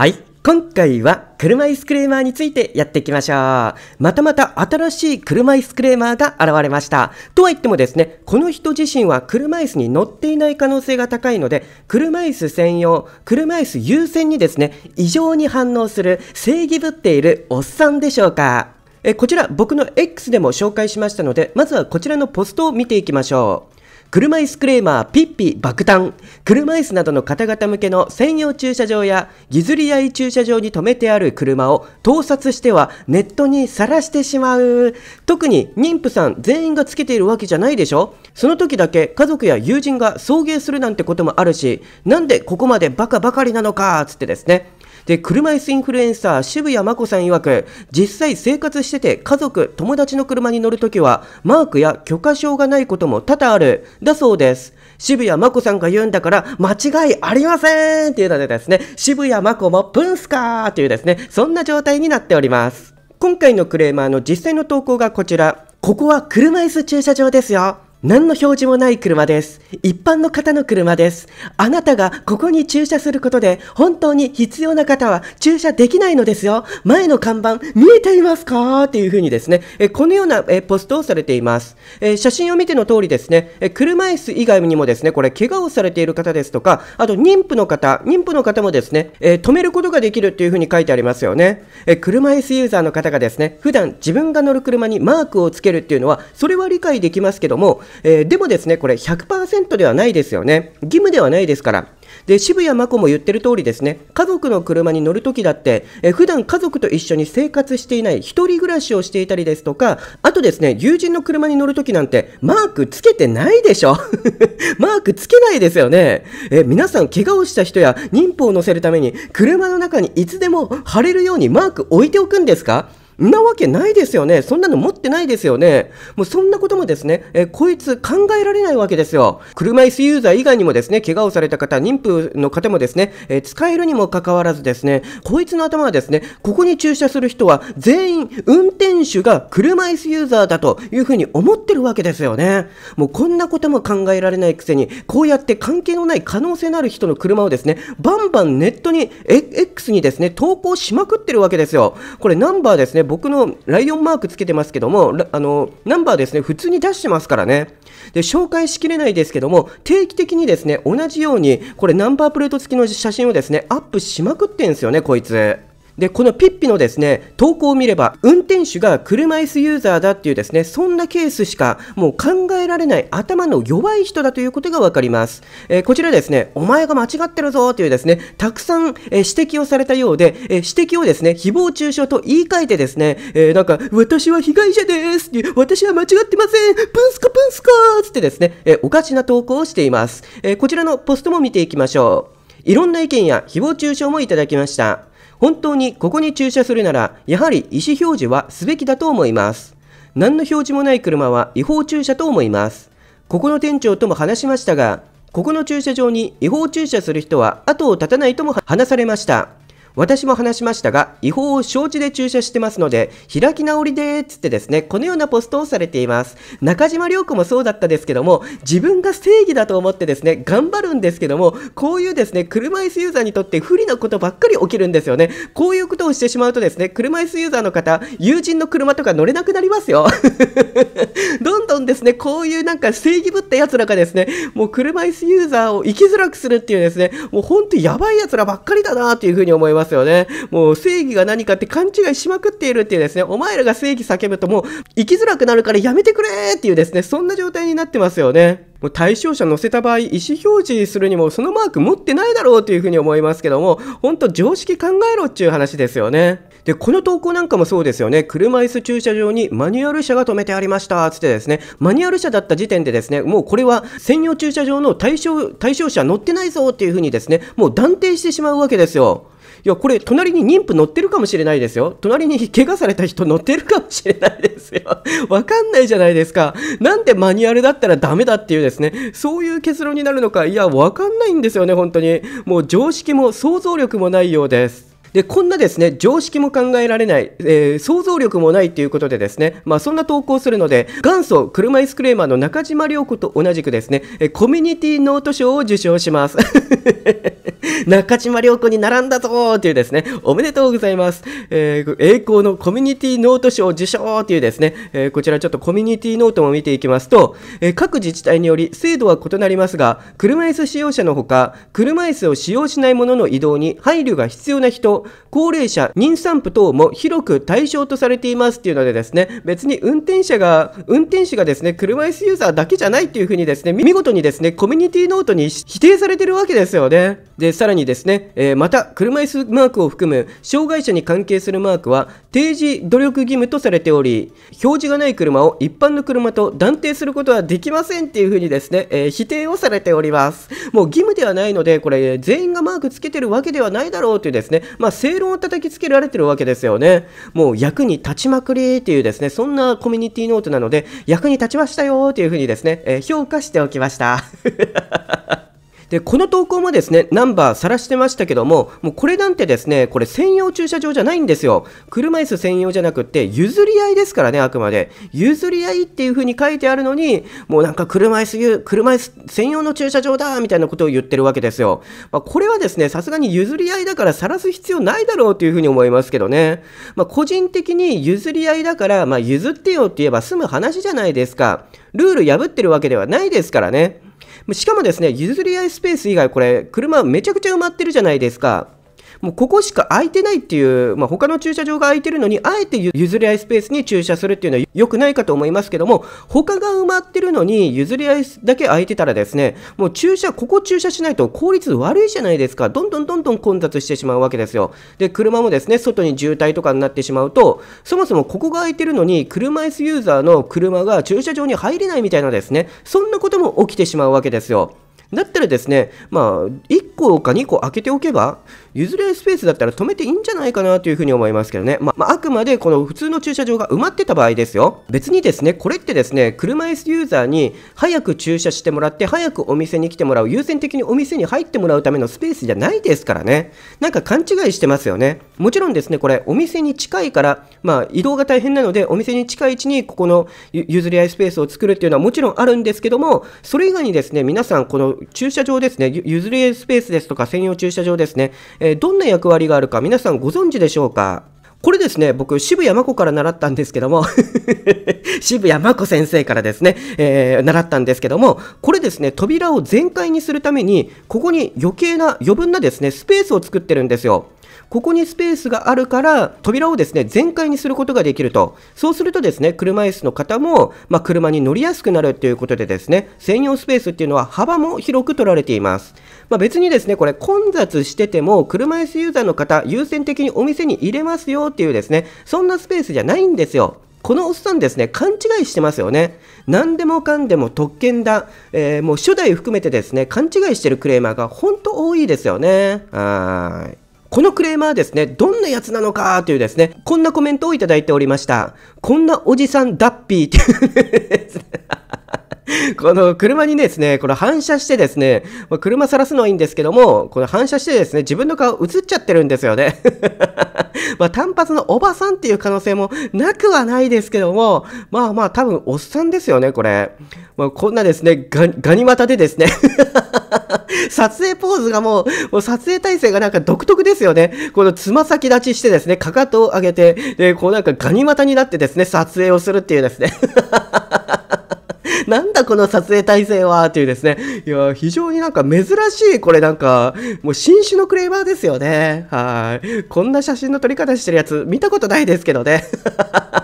はい。今回は車椅子クレーマーについてやっていきましょう。またまた新しい車椅子クレーマーが現れました。とは言ってもですね、この人自身は車椅子に乗っていない可能性が高いので、車椅子専用、車椅子優先にですね、異常に反応する正義ぶっているおっさんでしょうか。えこちら僕の X でも紹介しましたので、まずはこちらのポストを見ていきましょう。車椅子クレーマーピッピ爆弾車椅子などの方々向けの専用駐車場やギズり合い駐車場に止めてある車を盗撮してはネットにさらしてしまう特に妊婦さん全員がつけているわけじゃないでしょその時だけ家族や友人が送迎するなんてこともあるしなんでここまでバカばかりなのかつってですねで、車椅子インフルエンサー、渋谷真子さん曰く、実際生活してて家族、友達の車に乗るときは、マークや許可証がないことも多々ある。だそうです。渋谷真子さんが言うんだから、間違いありませんっていうのでですね、渋谷真子もプンスカーというですね、そんな状態になっております。今回のクレーマーの実際の投稿がこちら。ここは車椅子駐車場ですよ。何の表示もない車です。一般の方の車です。あなたがここに駐車することで、本当に必要な方は駐車できないのですよ。前の看板、見えていますかっていうふうにですね、えこのようなえポストをされています。え写真を見ての通りですね、え車椅子以外にもですね、これ、怪我をされている方ですとか、あと妊婦の方、妊婦の方もですね、え止めることができるっていうふうに書いてありますよね。え車椅子ユーザーの方がですね、普段自分が乗る車にマークをつけるっていうのは、それは理解できますけども、えー、でもですね、これ100%ではないですよね。義務ではないですから。で、渋谷真子も言ってる通りですね、家族の車に乗るときだって、え普段家族と一緒に生活していない、1人暮らしをしていたりですとか、あとですね、友人の車に乗るときなんて、マークつけてないでしょ マークつけないですよね。え、皆さん、怪我をした人や妊婦を乗せるために、車の中にいつでも貼れるようにマーク置いておくんですかなわけないですよね。そんなの持ってないですよね。もうそんなこともですね、えこいつ考えられないわけですよ。車椅子ユーザー以外にもですね、怪我をされた方、妊婦の方もですね、え使えるにもかかわらずですね、こいつの頭はですね、ここに駐車する人は全員運転手が車椅子ユーザーだというふうに思ってるわけですよね。もうこんなことも考えられないくせに、こうやって関係のない可能性のある人の車をですね、バンバンネットに、X にですね、投稿しまくってるわけですよ。これナンバーですね、僕のライオンマークつけてますけども、あの、ナンバーですね、普通に出してますからね。で、紹介しきれないですけども、定期的にですね、同じように、これナンバープレート付きの写真をですね、アップしまくってんすよね、こいつ。で、このピッピのですね、投稿を見れば、運転手が車椅子ユーザーだっていうですね、そんなケースしかもう考えられない頭の弱い人だということが分かります。えー、こちらですね、お前が間違ってるぞというですね、たくさん、え指摘をされたようで、え指摘をですね、誹謗中傷と言い換えてですね、えー、なんか、私は被害者です私は間違ってませんプンスカプンスカつってですね、えおかしな投稿をしています。えこちらのポストも見ていきましょう。いろんな意見や誹謗中傷もいただきました。本当にここに駐車するなら、やはり意思表示はすべきだと思います。何の表示もない車は違法駐車と思います。ここの店長とも話しましたが、ここの駐車場に違法駐車する人は後を絶たないとも話されました。私も話しましたが、違法を承知で駐車してますので、開き直りでーっつってですね、このようなポストをされています。中島良子もそうだったですけども、自分が正義だと思ってですね、頑張るんですけども、こういうですね、車椅子ユーザーにとって不利なことばっかり起きるんですよね。こういうことをしてしまうとですね、車椅子ユーザーの方、友人の車とか乗れなくなりますよ。どんどんですね、こういうなんか正義ぶった奴らがですね、もう車椅子ユーザーを生きづらくするっていうですね、もうほんとやばい奴らばっかりだなというふうに思います。ますよね。もう正義が何かって勘違いしまくっているっていうですね、お前らが正義叫ぶともう生きづらくなるからやめてくれっていうですね、そんな状態になってますよね。もう対象者乗せた場合、意思表示するにもそのマーク持ってないだろうというふうに思いますけども、ほんと常識考えろっていう話ですよね。で、この投稿なんかもそうですよね。車椅子駐車場にマニュアル車が止めてありました。つってですね、マニュアル車だった時点でですね、もうこれは専用駐車場の対象、対象者乗ってないぞっていうふうにですね、もう断定してしまうわけですよ。いや、これ、隣に妊婦乗ってるかもしれないですよ。隣に怪我された人乗ってるかもしれないですよ。わかんないじゃないですか。なんでマニュアルだったらダメだっていうですね、そういう結論になるのか、いや、わかんないんですよね、本当に。もう常識も想像力もないようです。でこんなですね常識も考えられない、えー、想像力もないということでですね、まあ、そんな投稿するので元祖車椅子クレーマーの中島涼子と同じくですねコミュニティノート賞を受賞します 中島涼子に並んだぞというですねおめでとうございます、えー、栄光のコミュニティノート賞受賞というですね、えー、こちらちょっとコミュニティノートも見ていきますと、え各自治体により制度は異なりますが車椅子使用者のほか車椅子を使用しない者の移動に配慮が必要な人高齢者、妊産婦等も広く対象とされていますっていうのでですね、別に運転者が、運転手がですね、車椅子ユーザーだけじゃないっていうふうにですね、見事にですね、コミュニティノートに否定されてるわけですよね。で、さらにですね、えー、また、車椅子マークを含む、障害者に関係するマークは、提示努力義務とされており、表示がない車を一般の車と断定することはできませんっていうふうにですね、えー、否定をされております。もう義務ではないので、これ、全員がマークつけてるわけではないだろうというですね、まが正論を叩きつけられてるわけですよね。もう役に立ちまくりっていうですね、そんなコミュニティノートなので、役に立ちましたよっていうふうにですね、えー、評価しておきました。で、この投稿もですね、ナンバー晒してましたけども、もうこれなんてですね、これ専用駐車場じゃないんですよ。車椅子専用じゃなくって、譲り合いですからね、あくまで。譲り合いっていう風に書いてあるのに、もうなんか車椅子、車椅子専用の駐車場だみたいなことを言ってるわけですよ。まあ、これはですね、さすがに譲り合いだから晒す必要ないだろうという風に思いますけどね。まあ、個人的に譲り合いだから、まあ、譲ってよって言えば済む話じゃないですか。ルール破ってるわけではないですからね。しかもですね、譲り合いスペース以外、これ、車めちゃくちゃ埋まってるじゃないですか。もうここしか空いてないっていう、まあ、他の駐車場が空いてるのに、あえて譲り合いスペースに駐車するっていうのは良くないかと思いますけども、他が埋まってるのに譲り合いだけ空いてたらですね、もう駐車、ここ駐車しないと効率悪いじゃないですか。どんどんどんどん混雑してしまうわけですよ。で、車もですね、外に渋滞とかになってしまうと、そもそもここが空いてるのに、車椅子ユーザーの車が駐車場に入れないみたいなですね、そんなことも起きてしまうわけですよ。だったらですね、まあ、1個か2個開けておけば、譲れるスペースだったら止めていいんじゃないかなというふうに思いますけどね。まあ、あくまでこの普通の駐車場が埋まってた場合ですよ。別にですね、これってですね、車椅子ユーザーに早く駐車してもらって、早くお店に来てもらう、優先的にお店に入ってもらうためのスペースじゃないですからね。なんか勘違いしてますよね。もちろんですね、これ、お店に近いから、まあ、移動が大変なので、お店に近い位置にここの譲り合いスペースを作るっていうのはもちろんあるんですけども、それ以外にですね、皆さん、この駐車場ですね、譲りスペースですとか専用駐車場ですね、えー、どんな役割があるか皆さんご存知でしょうかこれですね、僕、渋谷真子から習ったんですけども 渋谷真子先生からですね、えー、習ったんですけども、これですね、扉を全開にするために、ここに余計な、余分なですね、スペースを作ってるんですよ。ここにスペースがあるから扉をですね全開にすることができるとそうするとですね車椅子の方も、まあ、車に乗りやすくなるということでですね専用スペースっていうのは幅も広く取られています、まあ、別にですねこれ混雑してても車椅子ユーザーの方優先的にお店に入れますよっていうですねそんなスペースじゃないんですよこのおっさんですね、勘違いしてますよね。何でもかんでも特権だ。えー、もう初代含めてですね、勘違いしてるクレーマーが本当多いですよね。はい。このクレーマーですね、どんなやつなのかというですね、こんなコメントをいただいておりました。こんなおじさんダッピーっていう この車にですね、この反射してですね、ま車さらすのはいいんですけども、この反射してですね、自分の顔映っちゃってるんですよね。まあ、単発のおばさんっていう可能性もなくはないですけども、まあまあ多分おっさんですよね、これ。まあ、こんなですね、ガニ股でですね 撮影ポーズがもう、もう撮影体制がなんか独特ですよね。このつま先立ちしてですね、かかとを上げて、で、こうなんかガニ股になってですね、撮影をするっていうですね。なんだこの撮影体制はっていうですね。いや、非常になんか珍しい、これなんか、もう新種のクレーバーですよね。はい。こんな写真の撮り方してるやつ見たことないですけどね。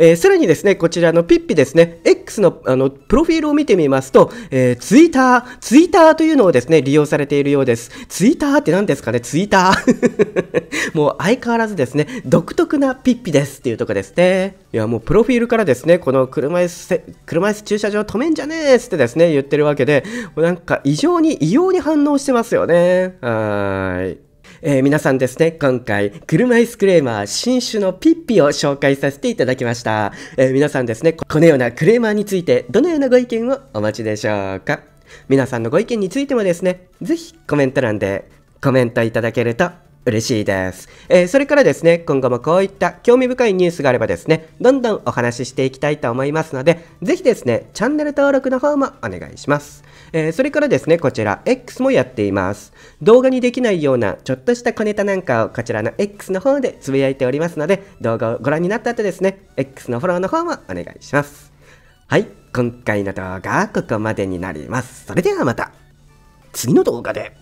えー、さらにですね、こちらのピッピですね、X のあのプロフィールを見てみますと、えー、ツイッター、ツイッターというのをですね、利用されているようです。ツイッターって何ですかね、ツイッター。もう相変わらずですね、独特なピッピですっていうとこですね。いや、もうプロフィールからですね、この車椅子、車椅子駐車場止めんじゃねえってですね、言ってるわけで、なんか異常に、異様に反応してますよね。はい。えー、皆さんですね、今回、車椅子クレーマー新種のピッピを紹介させていただきました。えー、皆さんですね、このようなクレーマーについて、どのようなご意見をお待ちでしょうか皆さんのご意見についてもですね、ぜひコメント欄でコメントいただけると嬉しいです。えー、それからですね、今後もこういった興味深いニュースがあればですね、どんどんお話ししていきたいと思いますので、ぜひですね、チャンネル登録の方もお願いします。えー、それからですね、こちら、X もやっています。動画にできないような、ちょっとした小ネタなんかをこちらの X の方でつぶやいておりますので、動画をご覧になった後ですね、X のフォローの方もお願いします。はい、今回の動画はここまでになります。それではまた、次の動画で。